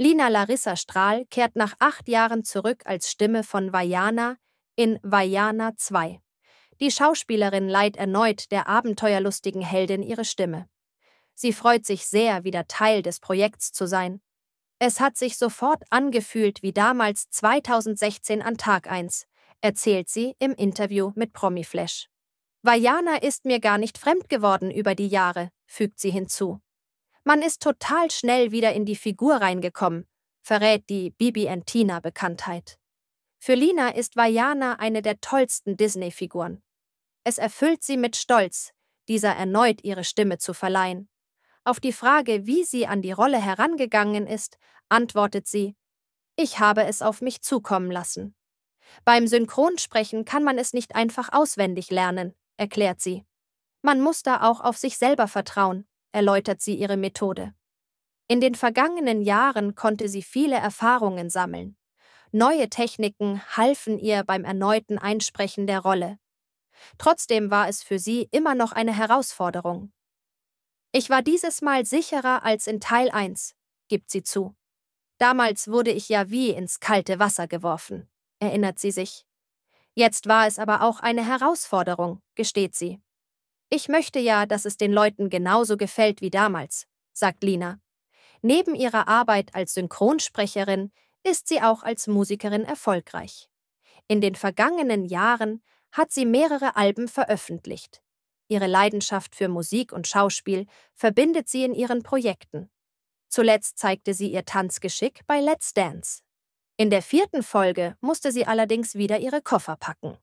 Lina Larissa Strahl kehrt nach acht Jahren zurück als Stimme von Vajana in Vajana 2. Die Schauspielerin leiht erneut der abenteuerlustigen Heldin ihre Stimme. Sie freut sich sehr, wieder Teil des Projekts zu sein. Es hat sich sofort angefühlt wie damals 2016 an Tag 1, erzählt sie im Interview mit Promiflash. Vajana ist mir gar nicht fremd geworden über die Jahre, fügt sie hinzu. Man ist total schnell wieder in die Figur reingekommen, verrät die Bibi and Tina Bekanntheit. Für Lina ist Vajana eine der tollsten Disney-Figuren. Es erfüllt sie mit Stolz, dieser erneut ihre Stimme zu verleihen. Auf die Frage, wie sie an die Rolle herangegangen ist, antwortet sie, ich habe es auf mich zukommen lassen. Beim Synchronsprechen kann man es nicht einfach auswendig lernen, erklärt sie. Man muss da auch auf sich selber vertrauen, erläutert sie ihre Methode. In den vergangenen Jahren konnte sie viele Erfahrungen sammeln. Neue Techniken halfen ihr beim erneuten Einsprechen der Rolle. Trotzdem war es für sie immer noch eine Herausforderung. Ich war dieses Mal sicherer als in Teil 1, gibt sie zu. Damals wurde ich ja wie ins kalte Wasser geworfen, erinnert sie sich. Jetzt war es aber auch eine Herausforderung, gesteht sie. Ich möchte ja, dass es den Leuten genauso gefällt wie damals, sagt Lina. Neben ihrer Arbeit als Synchronsprecherin ist sie auch als Musikerin erfolgreich. In den vergangenen Jahren hat sie mehrere Alben veröffentlicht. Ihre Leidenschaft für Musik und Schauspiel verbindet sie in ihren Projekten. Zuletzt zeigte sie ihr Tanzgeschick bei Let's Dance. In der vierten Folge musste sie allerdings wieder ihre Koffer packen.